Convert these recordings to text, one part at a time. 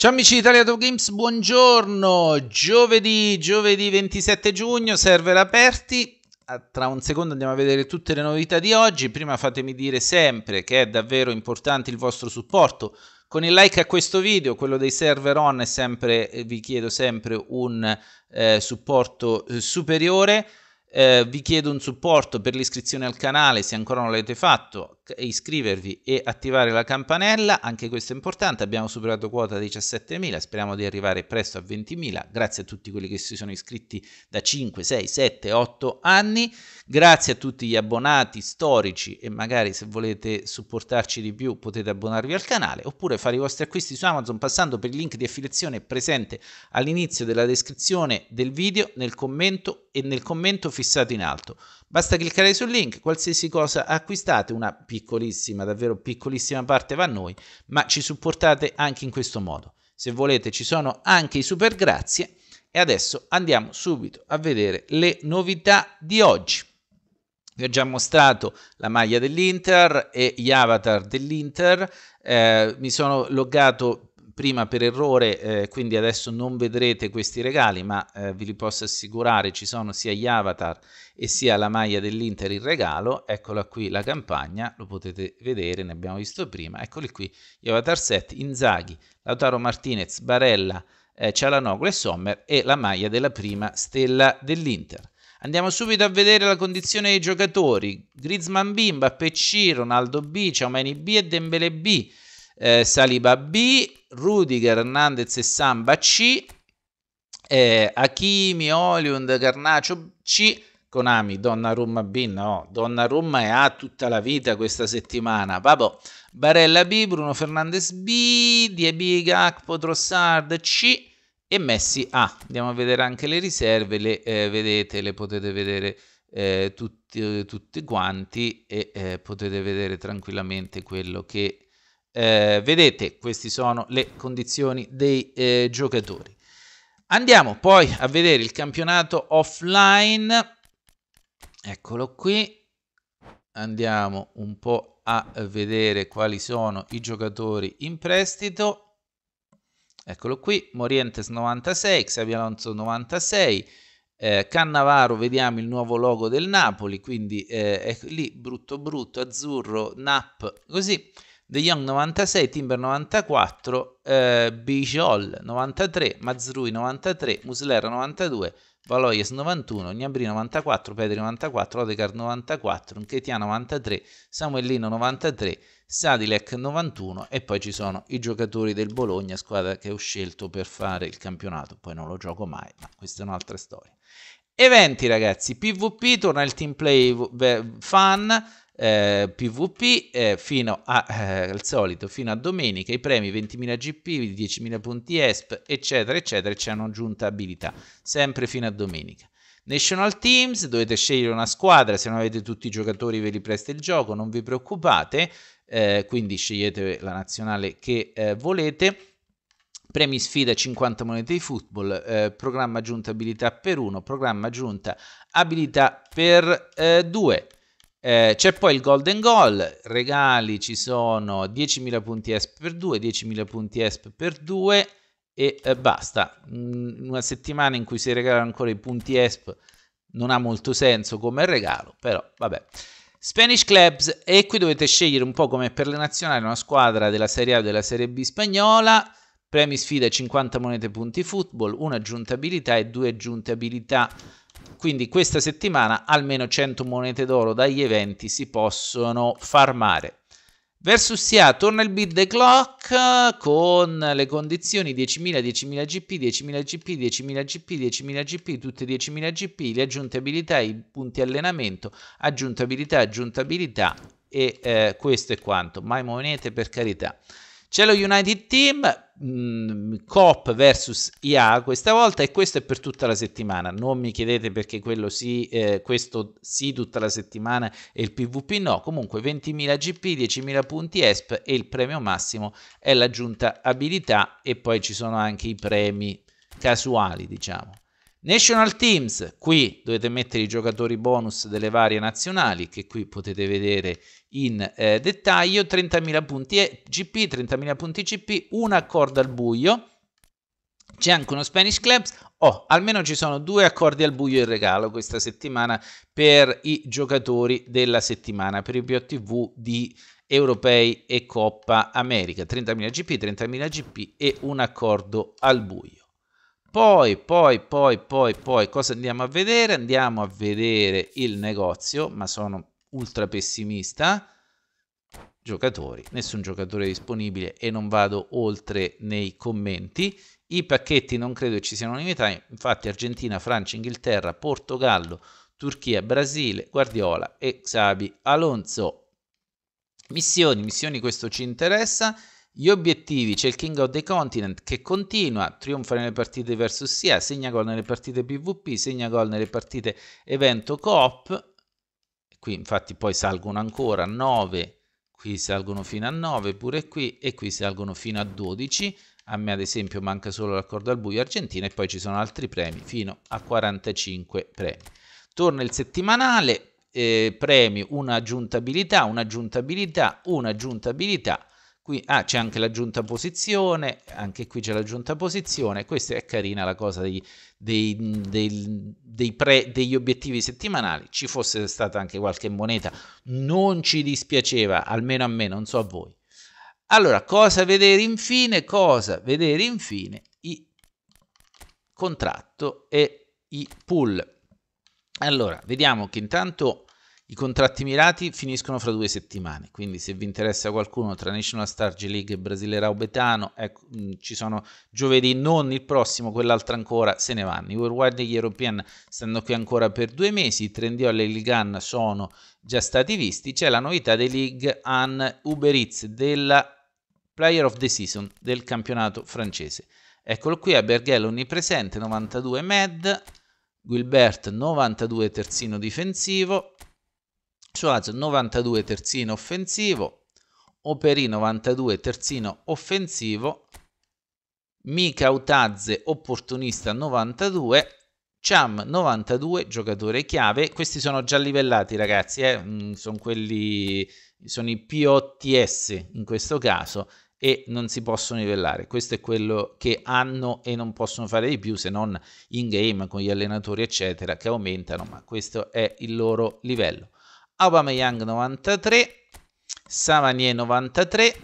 Ciao amici di Italia Top Games, buongiorno! Giovedì, giovedì 27 giugno, server aperti. Ah, tra un secondo andiamo a vedere tutte le novità di oggi. Prima fatemi dire sempre che è davvero importante il vostro supporto. Con il like a questo video, quello dei server on, è sempre, eh, vi chiedo sempre un eh, supporto eh, superiore. Eh, vi chiedo un supporto per l'iscrizione al canale se ancora non l'avete fatto, iscrivervi e attivare la campanella, anche questo è importante, abbiamo superato quota 17.000, speriamo di arrivare presto a 20.000, grazie a tutti quelli che si sono iscritti da 5, 6, 7, 8 anni, grazie a tutti gli abbonati storici e magari se volete supportarci di più potete abbonarvi al canale oppure fare i vostri acquisti su Amazon passando per il link di affiliazione presente all'inizio della descrizione del video, nel commento e nel commento fissato in alto. Basta cliccare sul link, qualsiasi cosa acquistate, una piccolissima, davvero piccolissima parte va a noi, ma ci supportate anche in questo modo. Se volete ci sono anche i super grazie e adesso andiamo subito a vedere le novità di oggi. Vi ho già mostrato la maglia dell'Inter e gli avatar dell'Inter, eh, mi sono loggato prima per errore, eh, quindi adesso non vedrete questi regali, ma eh, vi li posso assicurare, ci sono sia gli avatar e sia la maglia dell'Inter in regalo, eccola qui la campagna, lo potete vedere, ne abbiamo visto prima, eccoli qui gli avatar set, Inzaghi, Lautaro Martinez, Barella, eh, Cialanoglu e Sommer e la maglia della prima stella dell'Inter. Andiamo subito a vedere la condizione dei giocatori. Griezmann B, Mbappé C, Ronaldo B, Ciaumeni B e Dembele B eh, Saliba B, Rudiger, Hernandez e Samba C, eh, Hakimi, Oliund, Carnaccio C, Konami, Donnarumma B, no, Donnarumma è A tutta la vita questa settimana, vabbè, Barella B, Bruno Fernandez B, Diebiga, Akpo, Trossard C e Messi A. Andiamo a vedere anche le riserve, le eh, vedete, le potete vedere eh, tutti, tutti, quanti e eh, potete vedere tranquillamente quello che eh, vedete, queste sono le condizioni dei eh, giocatori. Andiamo poi a vedere il campionato offline. Eccolo qui. Andiamo un po' a vedere quali sono i giocatori in prestito. Eccolo qui, Morientes 96, Xavier Alonso 96, eh, Cannavaro, vediamo il nuovo logo del Napoli, quindi eh, è lì brutto brutto, azzurro, nap, così. De Young 96, Timber 94, eh, Bijol 93, Mazrui 93, Muslera 92, Valoyes 91, Gnabri 94, Pedri 94, Odegaard 94, Nketia 93, Samuellino 93, Sadilek 91 e poi ci sono i giocatori del Bologna, squadra che ho scelto per fare il campionato, poi non lo gioco mai, ma questa è un'altra storia. Eventi ragazzi, PvP torna il team play eh, fan, eh, PvP eh, fino a, eh, al solito, fino a domenica, i premi 20.000 GP, 10.000 punti ESP, eccetera, eccetera, ci hanno aggiunta abilità, sempre fino a domenica. National Teams, dovete scegliere una squadra, se non avete tutti i giocatori ve li presta il gioco, non vi preoccupate, eh, quindi scegliete la nazionale che eh, volete. Premi sfida 50 monete di football, eh, programma aggiunta abilità per uno, programma aggiunta abilità per eh, due. Eh, c'è poi il golden goal, regali ci sono 10.000 punti ESP per 2, 10.000 punti ESP per 2 e eh, basta. Mm, una settimana in cui si regalano ancora i punti ESP non ha molto senso come regalo, però vabbè. Spanish Clubs e qui dovete scegliere un po' come per le nazionali una squadra della Serie A o della Serie B spagnola, premi sfida 50 monete punti football, una aggiuntabilità e due aggiuntabilità quindi questa settimana almeno 100 monete d'oro dagli eventi si possono farmare. Versus SIA torna il bid the clock eh, con le condizioni 10.000, 10.000 GP, 10.000 GP, 10.000 GP, 10.000 GP, tutte 10.000 GP, le aggiunte abilità, i punti allenamento, aggiunte abilità, aggiunte abilità e eh, questo è quanto. Mai monete per carità. C'è lo United Team, mh, mm, COP versus IA questa volta e questo è per tutta la settimana. Non mi chiedete perché quello sì, eh, questo sì tutta la settimana e il PvP no. Comunque 20.000 GP, 10.000 punti ESP e il premio massimo è l'aggiunta abilità e poi ci sono anche i premi casuali, diciamo. National Teams, qui dovete mettere i giocatori bonus delle varie nazionali che qui potete vedere in eh, dettaglio, 30.000 punti GP, 30.000 punti GP, un accordo al buio, c'è anche uno Spanish Clubs, oh, almeno ci sono due accordi al buio in regalo questa settimana per i giocatori della settimana, per i BOTV di Europei e Coppa America, 30.000 GP, 30.000 GP e un accordo al buio. Poi, poi, poi, poi, poi, cosa andiamo a vedere? Andiamo a vedere il negozio, ma sono ultra pessimista. Giocatori, nessun giocatore disponibile e non vado oltre nei commenti. I pacchetti non credo ci siano limitati, infatti Argentina, Francia, Inghilterra, Portogallo, Turchia, Brasile, Guardiola e Xabi Alonso. Missioni, missioni questo ci interessa. Gli obiettivi, c'è il King of the Continent che continua, trionfa nelle partite versus SIA, segna gol nelle partite PvP, segna gol nelle partite evento coop, qui infatti poi salgono ancora 9, qui salgono fino a 9 pure qui e qui salgono fino a 12, a me ad esempio manca solo l'accordo al buio argentino e poi ci sono altri premi fino a 45 premi. Torna il settimanale, eh, premi, un'aggiuntabilità, un'aggiuntabilità, un'aggiuntabilità Qui, ah, c'è anche l'aggiunta posizione, anche qui c'è l'aggiunta posizione, questa è carina la cosa dei, dei, dei, dei pre, degli obiettivi settimanali, ci fosse stata anche qualche moneta, non ci dispiaceva, almeno a me, non so a voi. Allora, cosa vedere infine? Cosa vedere infine? I contratto e i pull. Allora, vediamo che intanto i contratti mirati finiscono fra due settimane, quindi se vi interessa qualcuno tra National Star G League e Brasile Raubetano, ecco, mm, ci sono giovedì, non il prossimo, quell'altro ancora, se ne vanno. I Worldwide e gli European stanno qui ancora per due mesi, i Trendiol e il Ligan sono già stati visti, c'è la novità dei League An Uber Eats della Player of the Season del campionato francese. Eccolo qui a Berghel onnipresente, 92 Med, Gilbert 92 terzino difensivo, Suaz 92 terzino offensivo, Operi 92 terzino offensivo, Mika Utazze opportunista 92, Cham 92 giocatore chiave, questi sono già livellati ragazzi, eh? Mm, sono quelli sono i POTS in questo caso e non si possono livellare. Questo è quello che hanno e non possono fare di più se non in game con gli allenatori eccetera che aumentano, ma questo è il loro livello. Aubameyang 93, Savanier 93,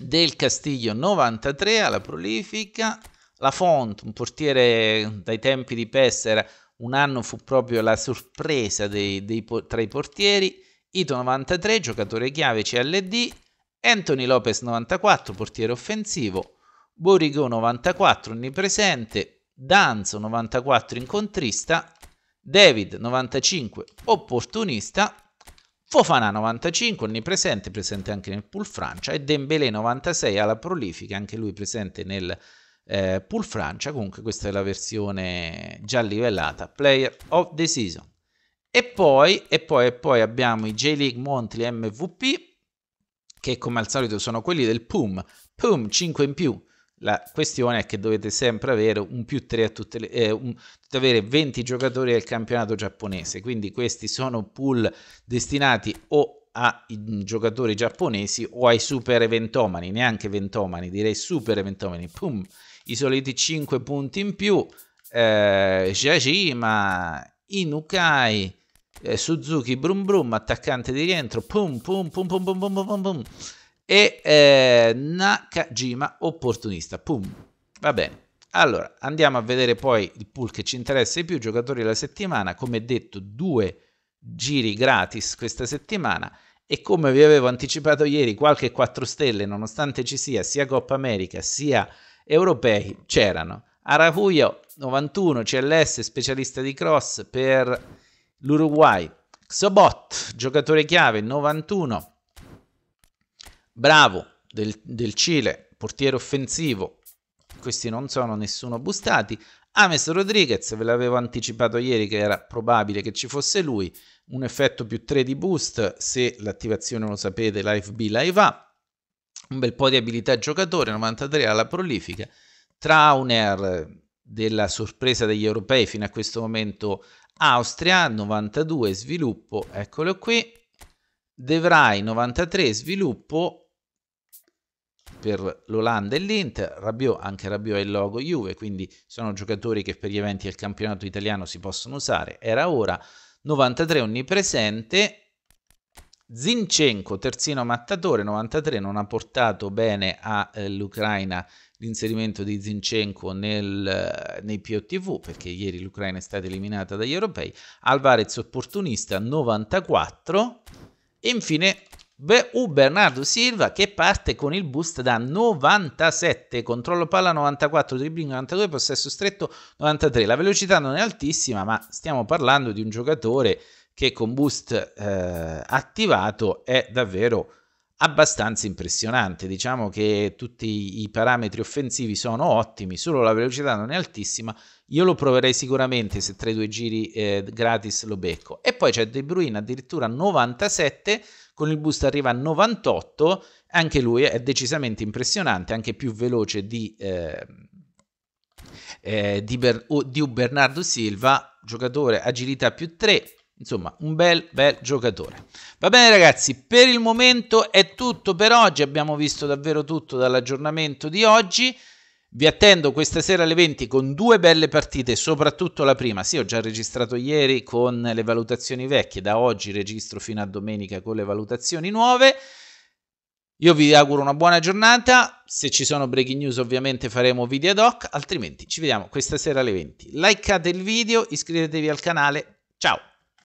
Del Castiglio 93 alla prolifica, La Font, un portiere dai tempi di PES, un anno fu proprio la sorpresa dei, dei, tra i portieri, Ito 93, giocatore chiave CLD, Anthony Lopez 94, portiere offensivo, Borigo 94 onnipresente, Danzo 94 incontrista, David 95 opportunista, Fofana 95 onnipresente, presente anche nel pool Francia e Dembélé 96 alla prolifica, anche lui presente nel eh, pool Francia, comunque questa è la versione già livellata, player of the season. E poi, e poi, e poi abbiamo i J-League Monthly MVP, che come al solito sono quelli del PUM, PUM 5 in più, la questione è che dovete sempre avere un più 3 a tutte le, eh, un, avere 20 giocatori del campionato giapponese, quindi questi sono pool destinati o ai mm, giocatori giapponesi o ai super eventomani, neanche ventomani, direi super eventomani, pum, i soliti 5 punti in più, eh, Shashima, Inukai, eh, Suzuki Brum Brum, attaccante di rientro, pum pum pum pum pum pum pum pum. pum e eh, Nakajima opportunista. Pum. Va bene. Allora, andiamo a vedere poi il pool che ci interessa di più, giocatori della settimana, come detto, due giri gratis questa settimana e come vi avevo anticipato ieri, qualche 4 stelle, nonostante ci sia sia Coppa America sia europei, c'erano. Arahuio 91 CLS specialista di cross per l'Uruguay. Xobot, giocatore chiave 91 Bravo del, del Cile, portiere offensivo, questi non sono nessuno bustati. Ames Rodriguez, ve l'avevo anticipato ieri che era probabile che ci fosse lui, un effetto più 3 di boost, se l'attivazione lo sapete, Life B Life A, un bel po' di abilità giocatore, 93 alla prolifica, Trauner della sorpresa degli europei fino a questo momento Austria, 92 sviluppo, eccolo qui, Devrai 93 sviluppo, per l'Olanda e l'Inter, Rabiot, anche Rabiot è il logo Juve, quindi sono giocatori che per gli eventi del campionato italiano si possono usare, era ora, 93 onnipresente, Zinchenko, terzino mattatore, 93, non ha portato bene all'Ucraina eh, l'inserimento di Zinchenko nel, eh, nei POTV, perché ieri l'Ucraina è stata eliminata dagli europei, Alvarez opportunista, 94, e infine U Bernardo Silva che parte con il boost da 97, controllo palla 94, dribbling 92, possesso stretto 93. La velocità non è altissima, ma stiamo parlando di un giocatore che con boost eh, attivato è davvero abbastanza impressionante. Diciamo che tutti i parametri offensivi sono ottimi, solo la velocità non è altissima io lo proverei sicuramente se tra i due giri eh, gratis lo becco. E poi c'è De Bruyne addirittura 97, con il boost arriva a 98, anche lui è decisamente impressionante, anche più veloce di, eh, eh, di, Ber- di Bernardo Silva, giocatore agilità più 3, Insomma, un bel bel giocatore. Va bene ragazzi, per il momento è tutto per oggi, abbiamo visto davvero tutto dall'aggiornamento di oggi. Vi attendo questa sera alle 20 con due belle partite, soprattutto la prima. Sì, ho già registrato ieri con le valutazioni vecchie, da oggi registro fino a domenica con le valutazioni nuove. Io vi auguro una buona giornata, se ci sono breaking news ovviamente faremo video ad hoc, altrimenti ci vediamo questa sera alle 20. Likeate il video, iscrivetevi al canale, ciao!